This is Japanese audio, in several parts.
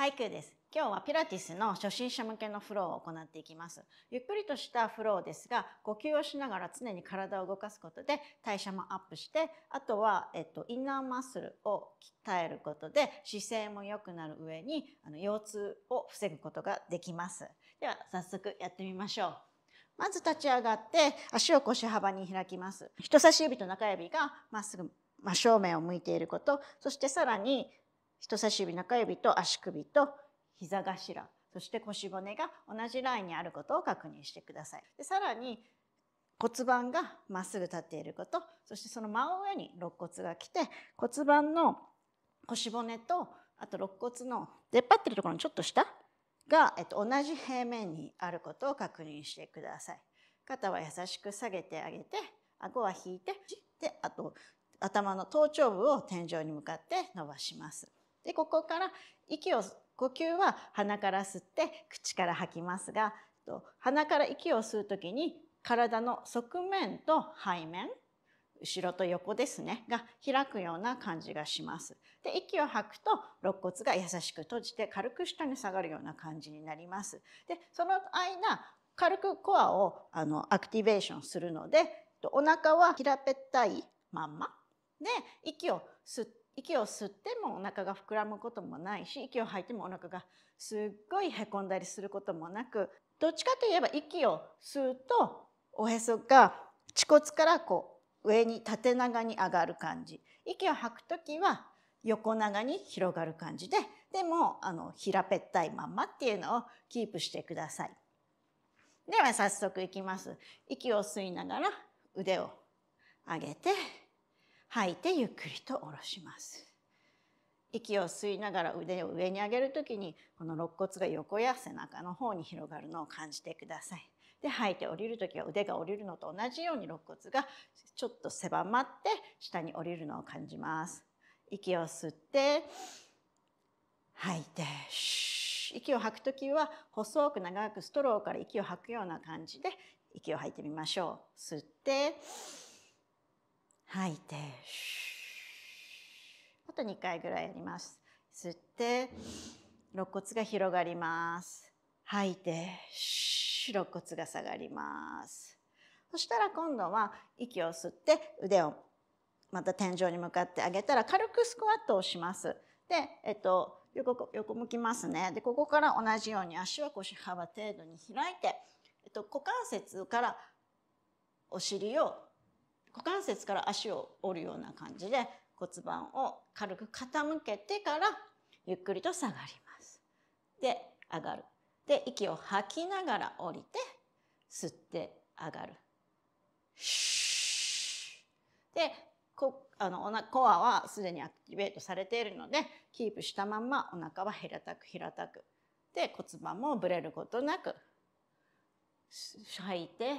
ハイです。今日はピラティスの初心者向けのフローを行っていきます。ゆっくりとしたフローですが、呼吸をしながら常に体を動かすことで代謝もアップして、あとは、えっと、インナーマッスルを鍛えることで姿勢も良くなる上に、あの腰痛を防ぐことができます。では、早速やってみましょう。まず立ち上がって足を腰幅に開きます。人差し指と中指がまっすぐ真正面を向いていること、そしてさらに人差し指中指と足首と膝頭そして腰骨が同じラインにあることを確認してください。でさらに骨盤がまっすぐ立っていることそしてその真上に肋骨が来て骨盤の腰骨とあと肋骨の出っ張ってるところのちょっと下が、えっと、同じ平面にあることを確認してください。肩は優しく下げてあげて顎は引いてであと頭の頭頂部を天井に向かって伸ばします。でここから息を呼吸は鼻から吸って口から吐きますが鼻から息を吸う時に体の側面と背面後ろと横ですねが開くような感じがします。で息を吐くと肋骨が優しく閉じて軽く下に下がるような感じになります。でその間軽くコアをあのアクティベーションするのでお腹は平べったいまんまで息を吸って息を吸ってもお腹が膨らむこともないし息を吐いてもお腹がすっごいへこんだりすることもなくどっちかといえば息を吸うとおへそが恥骨からこう上に縦長に上がる感じ息を吐く時は横長に広がる感じででもあの平べったいまんまっていうのをキープしてください。では早速いきます。息を吸いながら腕を上げて。吐いてゆっくりと下ろします。息を吸いながら腕を上に上げるときにこの肋骨が横や背中の方に広がるのを感じてください。で吐いて降りる時は腕が降りるのと同じように肋骨がちょっと狭まって下に降りるのを感じます。息を吸って吐いて息を吐く時は細く長くストローから息を吐くような感じで息を吐いてみましょう。吸って。吐いて、あと2回ぐらいやります。吸って、肋骨が広がります。吐いて、肋骨が下がります。そしたら今度は息を吸って腕をまた天井に向かって上げたら軽くスクワットをします。で、えっと、横横向きますね。で、ここから同じように足は腰幅程度に開いて、えっと、股関節からお尻を股関節から足を折るような感じで骨盤を軽く傾けてからゆっくりと下がります。で、上がる。で、息を吐きながら降りて、吸って上がる。で、こあのおなコアはすでにアクティベートされているので、キープしたまんまお腹は平たく平たく。で、骨盤もぶれることなく、吐いて、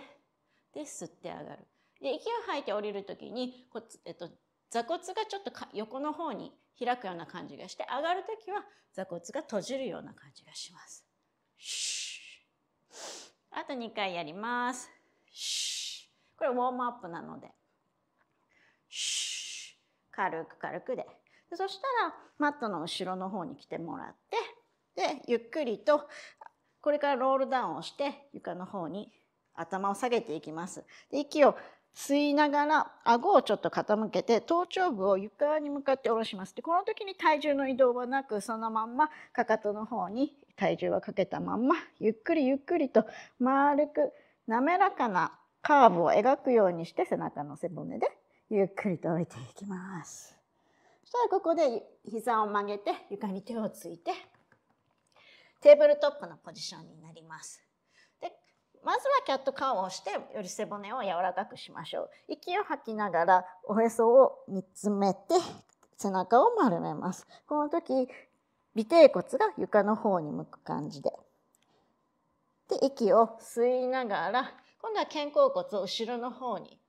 で、吸って上がる。で息を吐いて降りる時にえっと、座骨がちょっと横の方に開くような感じがして上がる時は座骨が閉じるような感じがします。あと2回やります。これウォームアップなので。軽く軽くでで。そしたらマットの後ろの方に来てもらってでゆっくりとこれからロールダウンをして床の方に頭を下げていきます。で息を吸いながら顎をちょっと傾けて頭頂部を床に向かって下ろしますでこの時に体重の移動はなくそのまんまかかとの方に体重はかけたまんまゆっくりゆっくりと丸く滑らかなカーブを描くようにして背中の背骨でゆっくりと下りていきます。そしたらここで膝を曲げて床に手をついてテーブルトップのポジションになります。まずはキャットカウをしてより背骨を柔らかくしましょう息を吐きながらおへそを見つめて背中を丸めますこの時尾低骨が床の方に向く感じでで息を吸いながら今度は肩甲骨を後ろの方に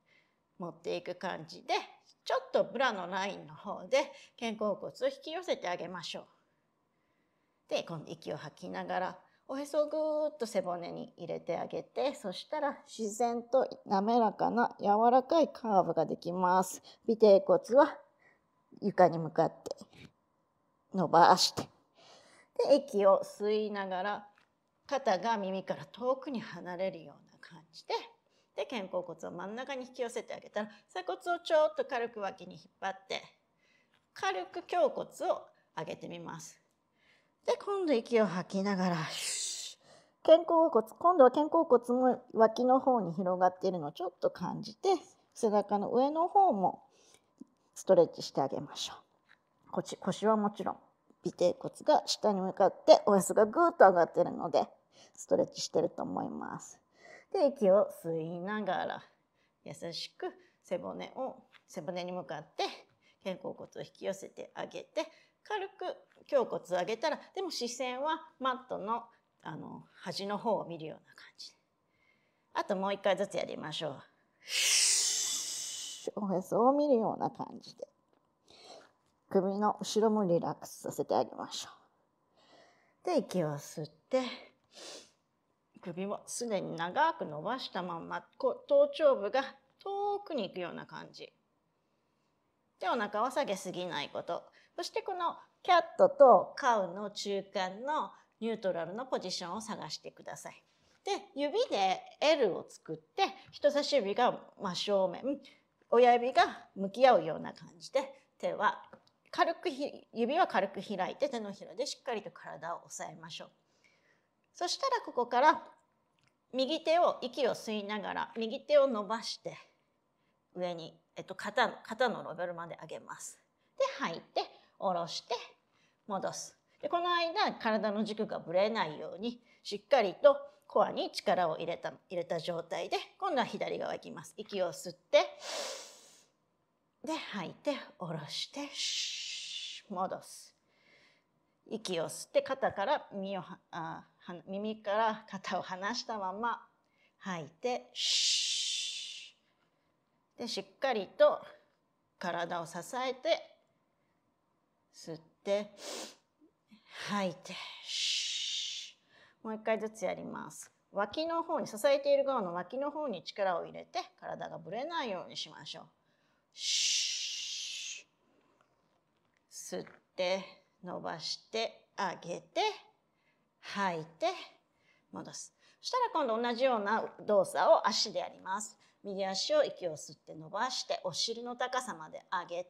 持っていく感じでちょっとブラのラインの方で肩甲骨を引き寄せてあげましょうで今度息を吐きながらおへそをぐーっと背骨に入れてあげて、そしたら自然と滑らかな柔らかいカーブができます。尾てい骨は床に向かって伸ばして。で、息を吸いながら肩が耳から遠くに離れるような感じで、で、肩甲骨を真ん中に引き寄せてあげたら、鎖骨をちょっと軽く脇に引っ張って、軽く胸骨を上げてみます。で、今度息を吐きながら、肩甲骨、今度は肩甲骨も脇の方に広がっているのをちょっと感じて、背中の上の方もストレッチしてあげましょう。腰腰はもちろん、尾底骨が下に向かっておやすがぐーっと上がってるので、ストレッチしてると思います。で、息を吸いながら、優しく背骨を、背骨に向かって、肩甲骨を引き寄せてあげて、軽く胸骨上げたらでも視線はマットのあの端の方を見るような感じあともう一回ずつやりましょうおへそを見るような感じで首の後ろもリラックスさせてあげましょうで息を吸って首もすでに長く伸ばしたまま頭頂部が遠くに行くような感じでお腹は下げすぎないことそしてこのキャットとカウの中間のニュートラルのポジションを探してください。で指で L を作って人差し指が真正面親指が向き合うような感じで手は軽く指は軽く開いて手のひらでしっかりと体を押さえましょう。そしたらここから右手を息を吸いながら右手を伸ばして上に、えっと肩、肩のロベルまで上げます。で吐いて下ろして戻す。でこの間体の軸がぶれないようにしっかりとコアに力を入れた入れた状態で今度は左側いきます。息を吸ってで吐いて下ろして戻す。息を吸って肩から耳をあ耳から肩を離したまま吐いてでしっかりと体を支えて吸って吐いてもう一回ずつやります脇の方に支えている側の脇の方に力を入れて体がぶれないようにしましょう吸って伸ばして上げて吐いて戻すそしたら今度同じような動作を足でやります右足を息を吸って伸ばしてお尻の高さまで上げて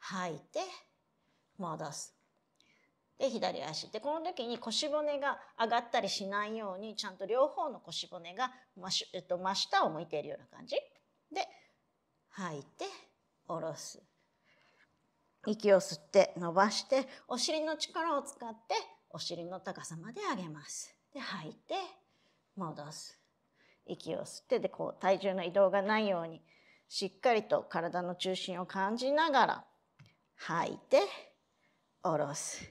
吐いて戻す。で左足でこの時に腰骨が上がったりしないようにちゃんと両方の腰骨が真,、えっと、真下を向いているような感じで吐いて下ろす息を吸って伸ばしてお尻の力を使ってお尻の高さまで上げますで吐いて戻す息を吸ってでこう体重の移動がないようにしっかりと体の中心を感じながら吐いて下ろす。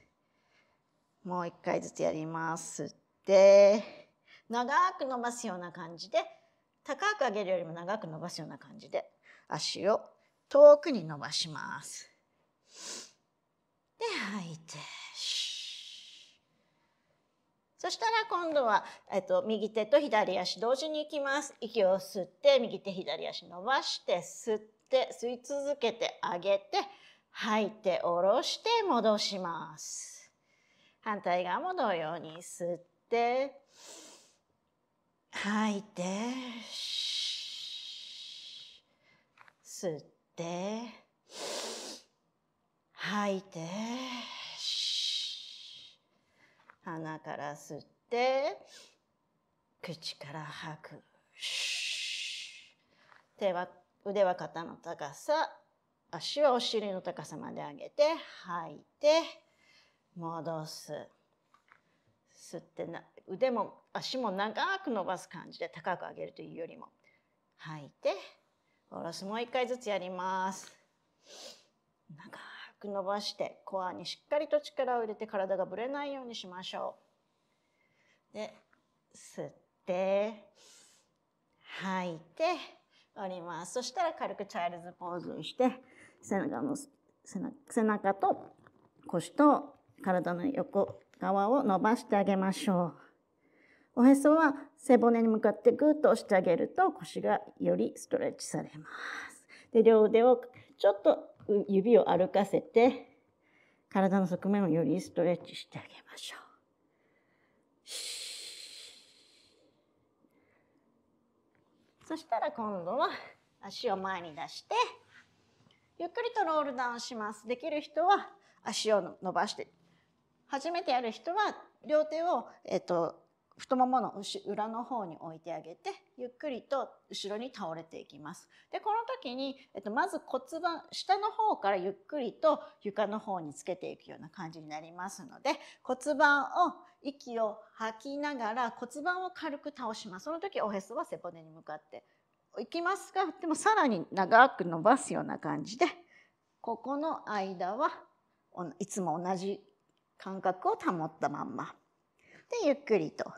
もう一回ずつやります。吸って、長く伸ばすような感じで、高く上げるよりも長く伸ばすような感じで、足を遠くに伸ばします。で、吐いて。そしたら今度は、えっと、右手と左足同時に行きます。息を吸って、右手左足伸ばして、吸って、吸い続けて、上げて、吐いて下ろして戻します。反対側も同様に吸って、吐いて、吸って、吐いて、鼻から吸って、口から吐く。手は、腕は肩の高さ、足はお尻の高さまで上げて吐いて戻す吸ってな腕も足も長く伸ばす感じで高く上げるというよりも吐いて下ろすもう一回ずつやります長く伸ばしてコアにしっかりと力を入れて体がぶれないようにしましょうで吸って吐いておりますそしたら軽くチャイルズポーズにして背中の背中と腰と体の横側を伸ばしてあげましょう。おへそは背骨に向かってぐッと押してあげると腰がよりストレッチされます。で、両腕をちょっと指を歩かせて、体の側面をよりストレッチしてあげましょう。そしたら今度は足を前に出してゆっくりとロールダウンします。できる人は足を伸ばして。初めてやる人は両手を、えっと、太ももの裏の方に置いてあげて、ゆっくりと後ろに倒れていきます。で、この時に、えっと、まず骨盤、下の方からゆっくりと床の方につけていくような感じになりますので、骨盤を、息を吐きながら骨盤を軽く倒します。その時おへそは背骨に向かって行きますがでもさらに長く伸ばすような感じでここの間はいつも同じ感覚を保ったまんまでゆっくりと。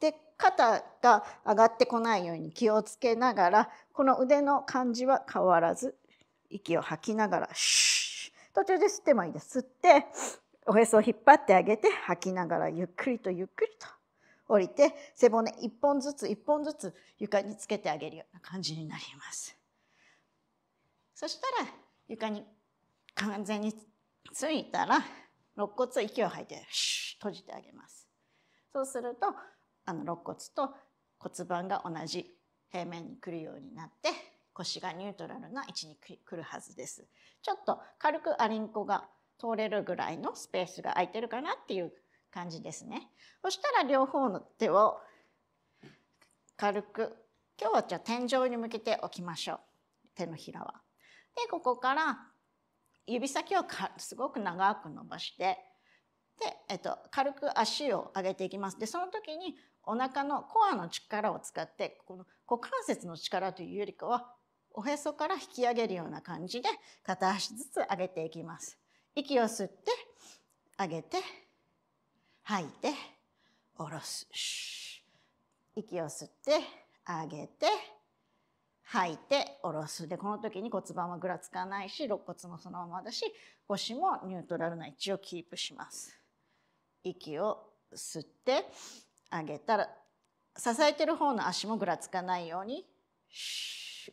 で肩が上がってこないように気をつけながらこの腕の感じは変わらず息を吐きながらシュ途中で吸ってもいいです吸っておへそを引っ張ってあげて吐きながらゆっくりとゆっくりと。降りて背骨1本ずつ1本ずつ床につけてあげるような感じになりますそしたら床に完全についたら肋骨息を吐いてシュ閉じてあげますそうするとあの肋骨と骨盤が同じ平面に来るようになって腰がニュートラルな位置に来るはずですちょっと軽くアリンコが通れるぐらいのスペースが空いてるかなっていう感じですね。そしたら両方の手を軽く今日はじゃあ天井に向けておきましょう手のひらは。でここから指先をすごく長く伸ばしてで、えっと、軽く足を上げていきます。でその時にお腹のコアの力を使ってこの股関節の力というよりかはおへそから引き上げるような感じで片足ずつ上げていきます。息を吸って上げて吐いて、下ろす。息を吸って、上げて、吐いて、下ろす。で、この時に骨盤はぐらつかないし、肋骨もそのままだし、腰もニュートラルな位置をキープします。息を吸って、上げたら、支えてる方の足もぐらつかないように、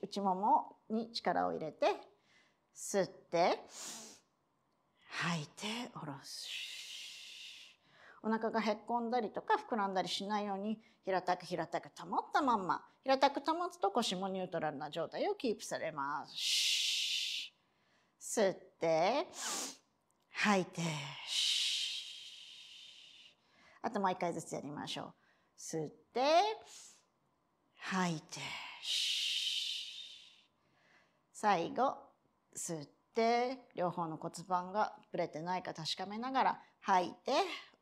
内ももに力を入れて、吸って、吐いて、下ろす。お腹がへっこんだりとか膨らんだりしないように平たく平たく保ったまんま平たく保つと腰もニュートラルな状態をキープされます。吸って吐いてあと毎回ずつやりましょう。吸って吐いて最後吸ってして両方の骨盤がぶれてないか確かめながら吐いて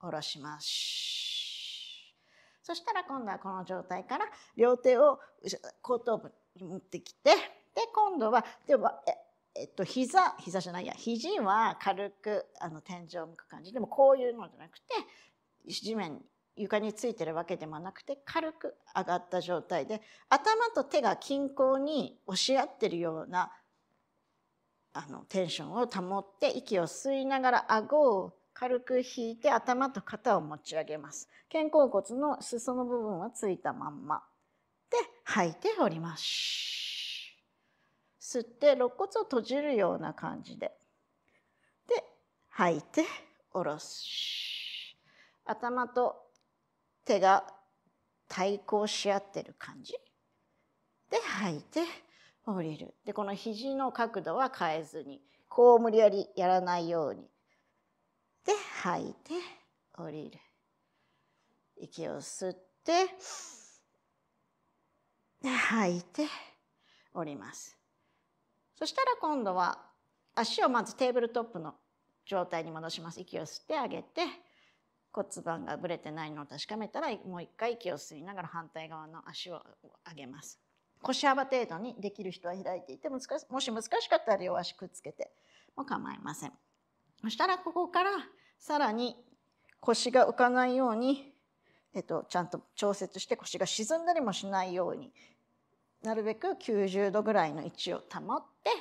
下ろしますそしたら今度はこの状態から両手を後頭部に持ってきてで今度は手をえっと膝膝じゃないや肘は軽くあの天井を向く感じでもこういうのじゃなくて地面に床についてるわけでもなくて軽く上がった状態で頭と手が均衡に押し合ってるようなあのテンションを保って息を吸いながら顎を軽く引いて頭と肩を持ち上げます肩甲骨の裾の部分はついたまんまで吐いております吸って肋骨を閉じるような感じでで吐いて下ろす頭と手が対抗し合ってる感じで吐いて下ろす降りるでこの肘の角度は変えずにこう無理やりやらないようにで吐いて降りる息を吸ってで吐いて降りますそしたら今度は足をまずテーブルトップの状態に戻します息を吸ってあげて骨盤がぶれてないのを確かめたらもう一回息を吸いながら反対側の足を上げます腰幅程度にできる人は開いていて難しもし難しかったら両足くっつけても構いませんそしたらここからさらに腰が浮かないように、えっと、ちゃんと調節して腰が沈んだりもしないようになるべく90度ぐらいの位置を保って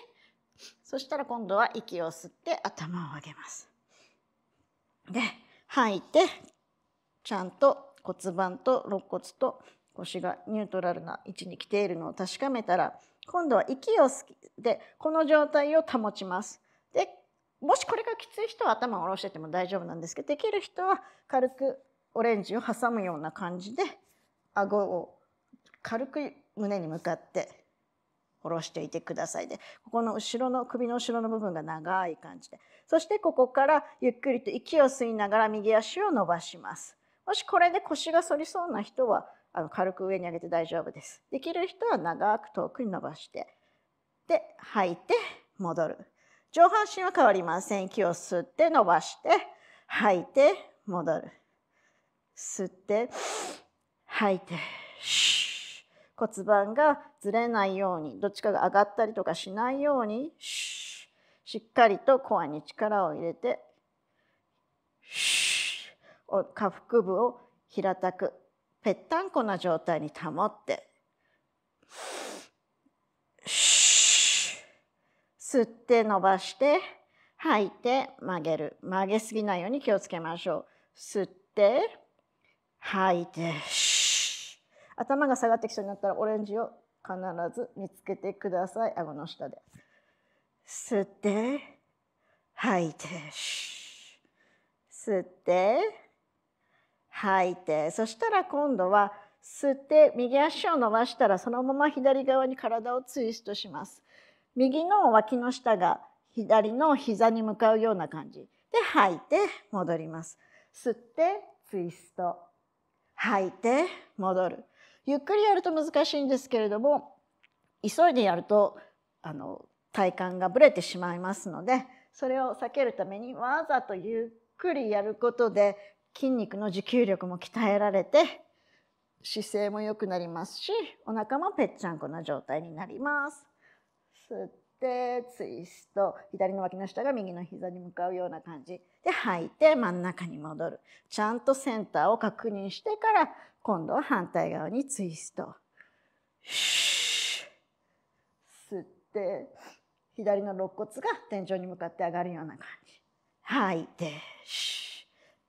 そしたら今度は息を吸って頭を上げます。で吐いてちゃんと骨盤と肋骨と腰がニュートラルな位置に来ているのを確かめたら今度は息をきでこの状態を保ちます。でもしこれがきつい人は頭を下ろしてても大丈夫なんですけどできる人は軽くオレンジを挟むような感じで顎を軽く胸に向かって下ろしていてくださいでここの後ろの首の後ろの部分が長い感じでそしてここからゆっくりと息を吸いながら右足を伸ばしますもしこれで腰が反りそうな人はあの軽く上に上げて大丈夫です。できる人は長く遠くに伸ばして、で、吐いて戻る。上半身は変わりません。息を吸って伸ばして、吐いて戻る。吸って、吐いて、骨盤がずれないように、どっちかが上がったりとかしないように、しっかりとコアに力を入れて、下腹部を平たくぺったんこな状態に保って吸って伸ばして吐いて曲げる曲げすぎないように気をつけましょう吸って吐いて頭が下がってきそうになったらオレンジを必ず見つけてください顎の下で吸って吐いて吸って吐いてそしたら今度は吸って右足を伸ばしたらそのまま左側に体をツイストします。右の脇の下が左の膝に向かうような感じで吐いて戻ります。吸ってツイスト吐いて戻る。ゆっくりやると難しいんですけれども急いでやるとあの体幹がぶれてしまいますのでそれを避けるためにわざとゆっくりやることで筋肉の持久力も鍛えられて姿勢も良くなりますしお腹もぺっちゃんこな状態になります吸ってツイスト左の脇の下が右の膝に向かうような感じで吐いて真ん中に戻るちゃんとセンターを確認してから今度は反対側にツイスト吸って左の肋骨が天井に向かって上がるような感じ吐いてシュ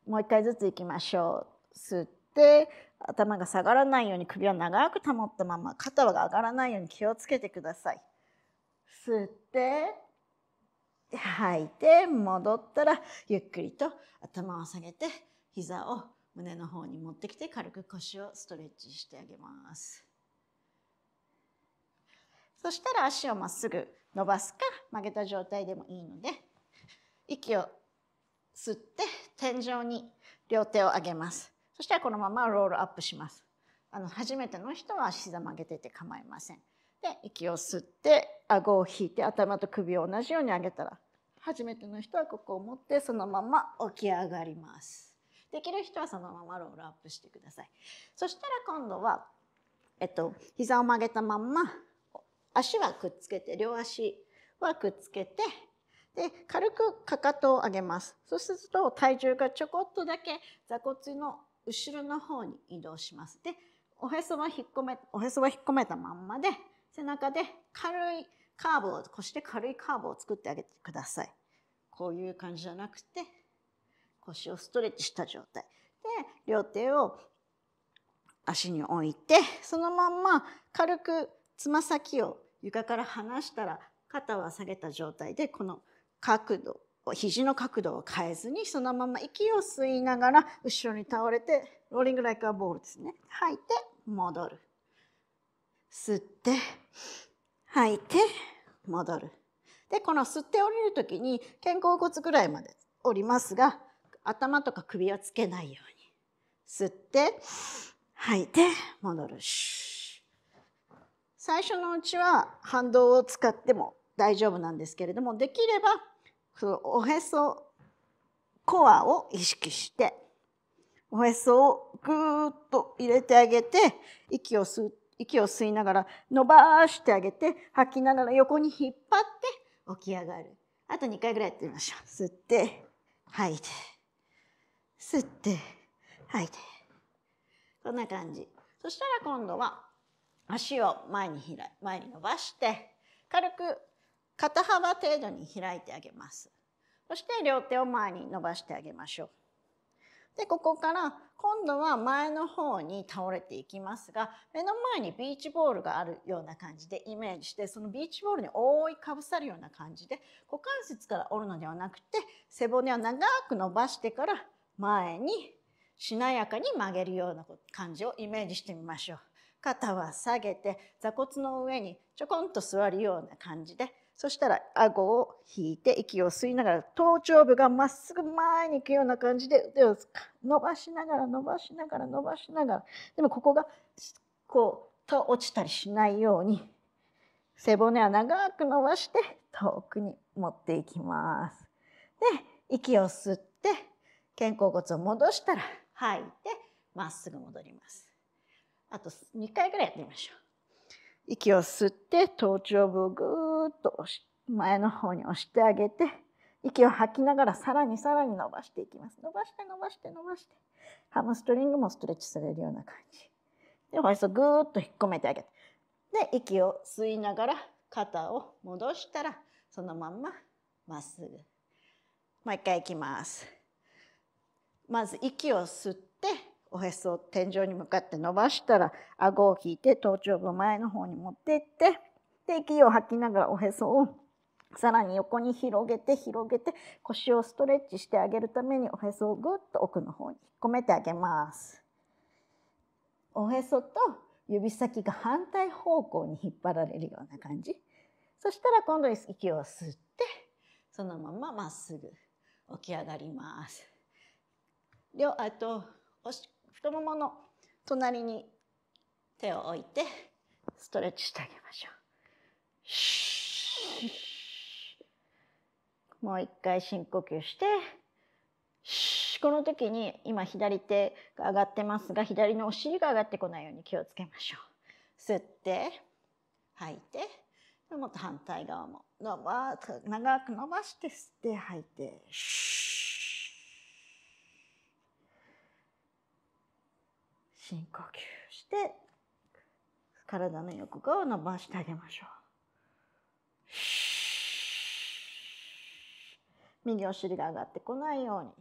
もう一回ずついきましょう吸って頭が下がらないように首を長く保ったまま肩が上がらないように気をつけてください吸って吐いて戻ったらゆっくりと頭を下げて膝を胸の方に持ってきて軽く腰をストレッチしてあげますそしたら足をまっすぐ伸ばすか曲げた状態でもいいので息を吸って天井に両手を上げますそしたらこのままロールアップしますあの初めての人は膝曲げてて構いませんで息を吸って顎を引いて頭と首を同じように上げたら初めての人はここを持ってそのまま起き上がりますできる人はそのままロールアップしてくださいそしたら今度はえっと膝を曲げたまんま足はくっつけて両足はくっつけてで軽くかかとを上げますそうすると体重がちょこっとだけ座骨の後ろの方に移動しますでおへそは引っ込めおへそは引っ込めたまんまで背中で軽いカーブを腰で軽いカーブを作ってあげてくださいこういう感じじゃなくて腰をストレッチした状態で両手を足に置いてそのまんま軽くつま先を床から離したら肩は下げた状態でこの角度肘の角度を変えずにそのまま息を吸いながら後ろに倒れてローリングライクアボールですね吐いて戻る吸って吐いて戻るでこの吸って降りる時に肩甲骨ぐらいまで降りますが頭とか首はつけないように吸って吐いて戻る最初のうちは反動を使っても大丈夫なんですけれどもできればそのおへそコアを意識しておへそをぐーっと入れてあげて息を吸う息を吸いながら伸ばしてあげて吐きながら横に引っ張って起き上がるあと2回ぐらいやってみましょう吸って吐いて吸って吐いてこんな感じそしたら今度は足を前に開い前に伸ばして軽く肩幅程度に開いてあげます。そして両手を前に伸ばしてあげましょう。で、ここから今度は前の方に倒れていきますが、目の前にビーチボールがあるような感じでイメージして、そのビーチボールに覆いかぶさるような感じで、股関節から折るのではなくて、背骨を長く伸ばしてから前にしなやかに曲げるような感じをイメージしてみましょう。肩は下げて座骨の上にちょこんと座るような感じでそしたら顎を引いて息を吸いながら頭頂部がまっすぐ前に行くような感じで腕を伸ばしながら伸ばしながら伸ばしながらでもここがこうと落ちたりしないように背骨は長く伸ばして遠くに持っていきます。で息を吸って肩甲骨を戻したら吐いてまっすぐ戻ります。あと2回ぐらいやってみましょう。息を吸って頭頂部をぐーーっと前の方に押してあげて息を吐きながらさらにさらに伸ばしていきます伸ばして伸ばして伸ばしてハムストリングもストレッチされるような感じでおへそぐーっと引っ込めてあげてで息を吸いながら肩を戻したらそのまんままっすぐもう一回いきますまず息を吸っておへそを天井に向かって伸ばしたら顎を引いて頭頂部前の方に持っていってで息を吐きながらおへそをさらに横に広げて広げて腰をストレッチしてあげるためにおへそをぐっと奥の方に引っ込めてあげます。おへそと指先が反対方向に引っ張られるような感じ。そしたら今度息を吸ってそのまままっすぐ起き上がります。両あと太ももの隣に手を置いてストレッチしてあげましょう。もう一回深呼吸して、この時に今左手が上がってますが、左のお尻が上がってこないように気をつけましょう。吸って、吐いて、もっと反対側も。長く伸ばして吸って吐いて。深呼吸して、体の横側を伸ばしてあげましょう。右お尻が上がってこないように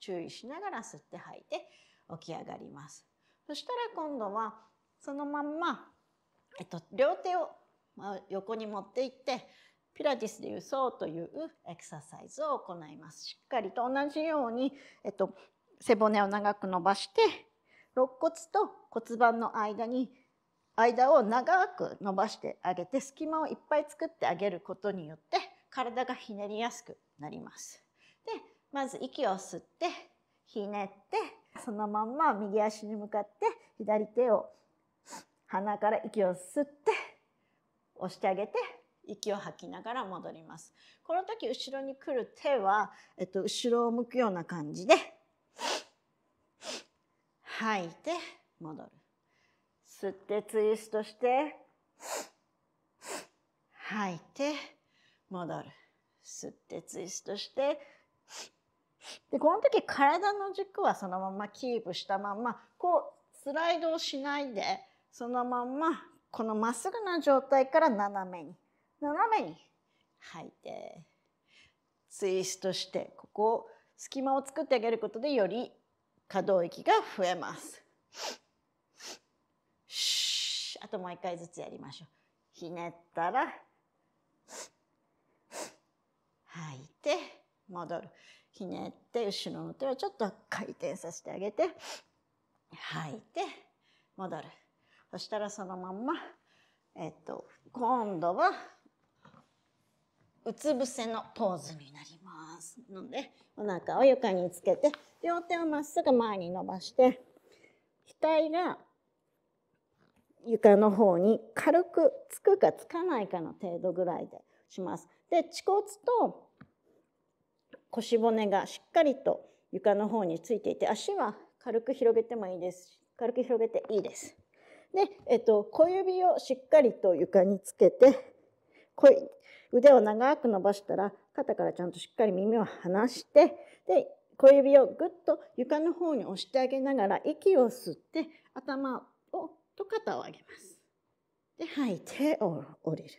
注意しながら吸って吐いて起き上がります。そしたら今度はそのまんま、えっと、両手を横に持っていってピラティスでいうそうというエクササイズを行います。しっかりと同じように、えっと、背骨を長く伸ばして肋骨と骨盤の間に間を長く伸ばしてあげて隙間をいっぱい作ってあげることによって体がひねりやすくなります。でまず息を吸ってひねってそのまんま右足に向かって左手を鼻から息を吸って押してあげて息を吐きながら戻ります。この時後ろに来る手は、えっと、後ろを向くような感じで吐いて戻る。吸ってツイストして吐いて戻る。吸ってツイストしてでこの時体の軸はそのままキープしたまんまこうスライドをしないでそのまんまこのまっすぐな状態から斜めに斜めに吐いてツイストしてここを隙間を作ってあげることでより可動域が増えます。あともう一回ずつやりましょう。ひねったら吐いて、戻る。ひねって、後ろの手をちょっと回転させてあげて、吐いて、戻る。そしたらそのまんま、えっと、今度は、うつ伏せのポーズになります。ので、お腹を床につけて、両手をまっすぐ前に伸ばして、額が床の方に軽くつくかつかないかの程度ぐらいでします。で恥骨と腰骨がしっかりと床の方についていて足は軽く広げてもいいです軽く広げていいです。で、えっと、小指をしっかりと床につけて腕を長く伸ばしたら肩からちゃんとしっかり耳を離してで小指をぐっと床の方に押してあげながら息を吸って頭をと肩を上げます。で吐いて下りる。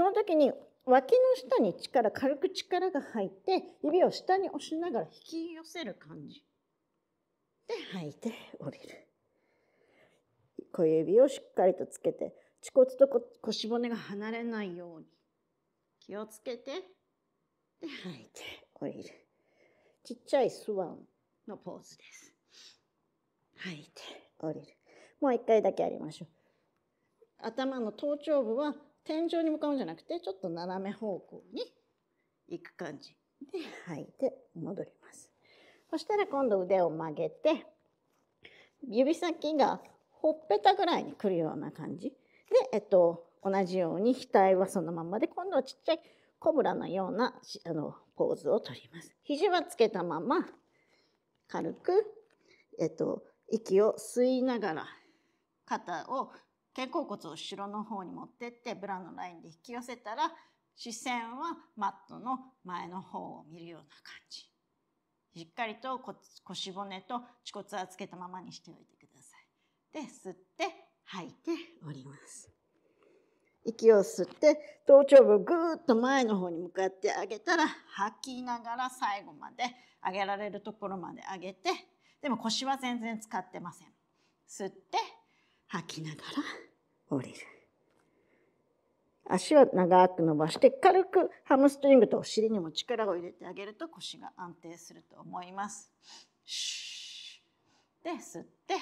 その時に脇の下に力軽く力が入って指を下に押しながら引き寄せる感じで吐いて降りる小指をしっかりとつけて恥骨と腰骨が離れないように気をつけてで吐いて降りるちっちゃいスワンのポーズです吐いて降りるもう一回だけやりましょう頭の頭頂部は天井に向かうんじゃなくてちょっと斜め方向に行く感じで吐いて戻りますそしたら今度腕を曲げて指先がほっぺたぐらいにくるような感じで、えっと、同じように額はそのままで今度はちっちゃいコブラのようなあのポーズをとります肘はつけたまま軽く、えっと、息を吸いながら肩を肩甲骨を後ろの方に持ってってブラのラインで引き寄せたら視線はマットの前の方を見るような感じしっかりと腰骨と恥骨はつけたままにしておいてくださいで吸って吐いております息を吸って頭頂部をぐーっと前の方に向かってあげたら吐きながら最後まで上げられるところまで上げてでも腰は全然使ってません吸って吐きながら降りる。足を長く伸ばして軽くハムストリングとお尻にも力を入れてあげると腰が安定すると思います。で吸って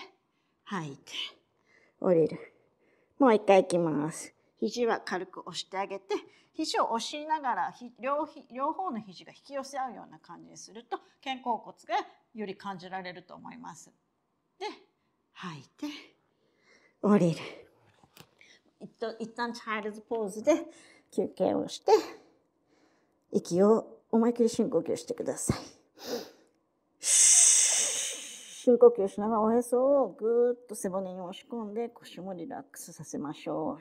吐いて降りる。もう一回いきます。肘は軽く押してあげて肘を押しながら両両方の肘が引き寄せ合うような感じにすると肩甲骨がより感じられると思います。で吐いて降りる。一旦チャイルズポーズで休憩をして、息を思いっきり深呼吸してください。深呼吸しながらおへそをぐーっと背骨に押し込んで腰もリラックスさせましょう。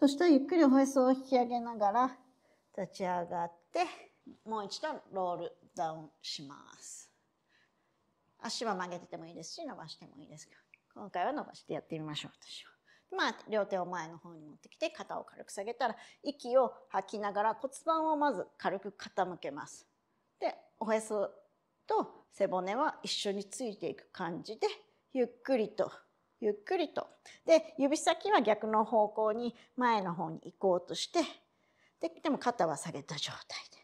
そしたらゆっくりおへそを引き上げながら立ち上がって、もう一度ロールダウンします。足は曲げててもいいですし、伸ばしてもいいですけど。今回は伸ばしてやってみましょう私は。まあ、両手を前の方に持ってきて肩を軽く下げたら息を吐きながら骨盤をまず軽く傾けます。でおへそと背骨は一緒についていく感じでゆっくりとゆっくりと。で指先は逆の方向に前の方に行こうとしてででも肩は下げた状態で。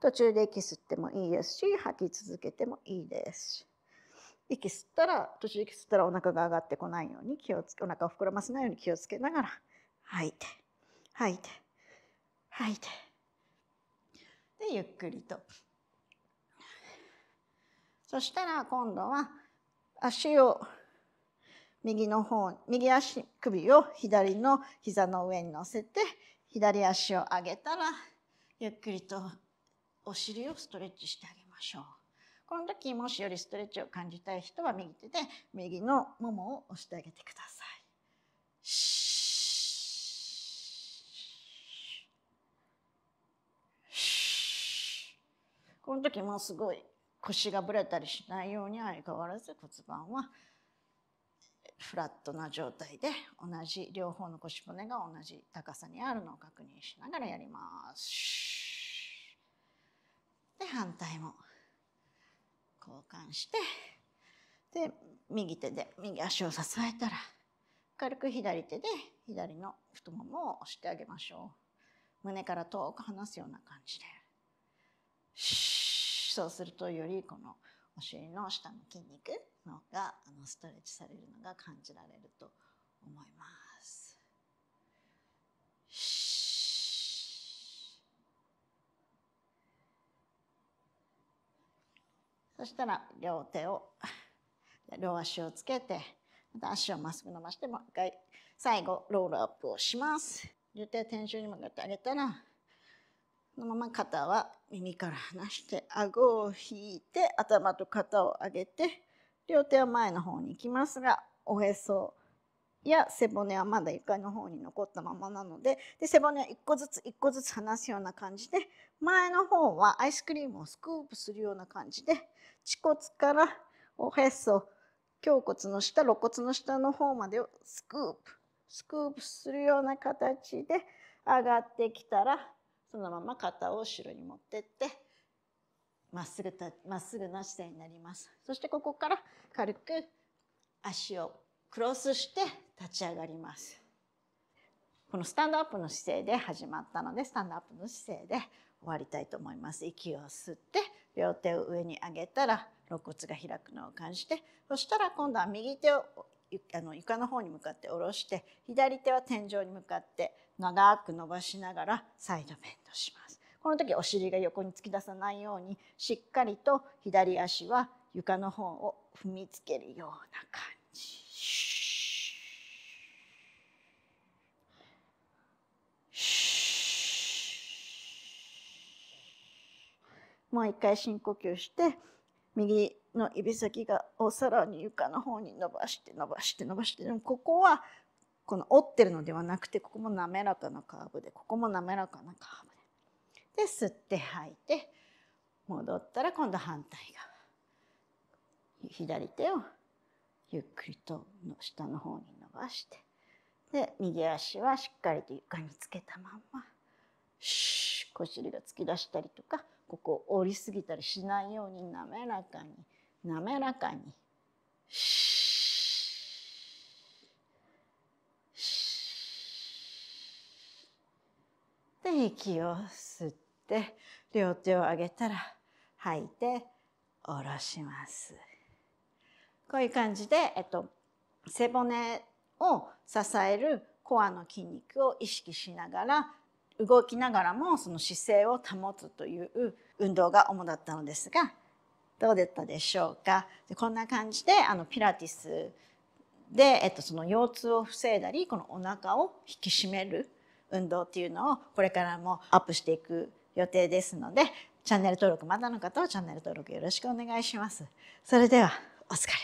途中で息吸ってもいいですし吐き続けてもいいです息吸ったら途中息吸ったらお腹が上がってこないように気をつけお腹を膨らませないように気をつけながら吐いて吐いて吐いてでゆっくりとそしたら今度は足を右の方右足首を左の膝の上に乗せて左足を上げたらゆっくりとお尻をストレッチしてあげましょう。この時もしよりストレッチを感じたい人は右手で右のももを押してあげてください。この時もすごい腰がぶれたりしないように相変わらず骨盤はフラットな状態で同じ両方の腰骨が同じ高さにあるのを確認しながらやります。で反対も。交換してで右手で右足を支えたら軽く左手で左の太ももを押してあげましょう胸から遠く離すような感じでそうするとよりこのお尻の下の筋肉のがあのストレッチされるのが感じられると思います。そしたら両手を 両足をつけてまた足をまっすぐ伸ばしてもう一回最後ロールアップをします両手天井に向かってあげたらこのまま肩は耳から離して顎を引いて頭と肩を上げて両手は前の方に行きますがおへそや背骨はまだ床の方に残ったままなのでで背骨は1個ずつ1個ずつ離すような感じで前の方はアイスクリームをスクープするような感じで恥骨からおへそ胸骨の下肋骨の下の方までをスクープスクープするような形で上がってきたらそのまま肩を後ろに持ってってまっすぐたまっすぐな姿勢になりますそしてここから軽く足をクロスして立ち上がりますこのスタンドアップの姿勢で始まったのでスタンドアップの姿勢で終わりたいと思います息を吸って両手を上に上げたら肋骨が開くのを感じてそしたら今度は右手をあの床の方に向かって下ろして左手は天井に向かって長く伸ばしながらサイドベンドしますこの時お尻が横に突き出さないようにしっかりと左足は床の方を踏みつけるような感じもう一回深呼吸して右の指先がお皿に床の方に伸ばして伸ばして伸ばしてでもここはこの折ってるのではなくてここも滑らかなカーブでここも滑らかなカーブでで吸って吐いて戻ったら今度反対側左手をゆっくりと下の方に伸ばしてで右足はしっかりと床につけたまんま。こしりが突き出したりとかここを折りすぎたりしないように滑らかに滑らかに。で息を吸って両手を上げたら吐いて下ろします。こういう感じで、えっと、背骨を支えるコアの筋肉を意識しながら動きながらもその姿勢を保つという運動が主だったのですがどうだったでしょうかこんな感じであのピラティスで、えっと、その腰痛を防いだりこのお腹を引き締める運動っていうのをこれからもアップしていく予定ですのでチャンネル登録まだの方はチャンネル登録よろしくお願いします。それではお疲れ。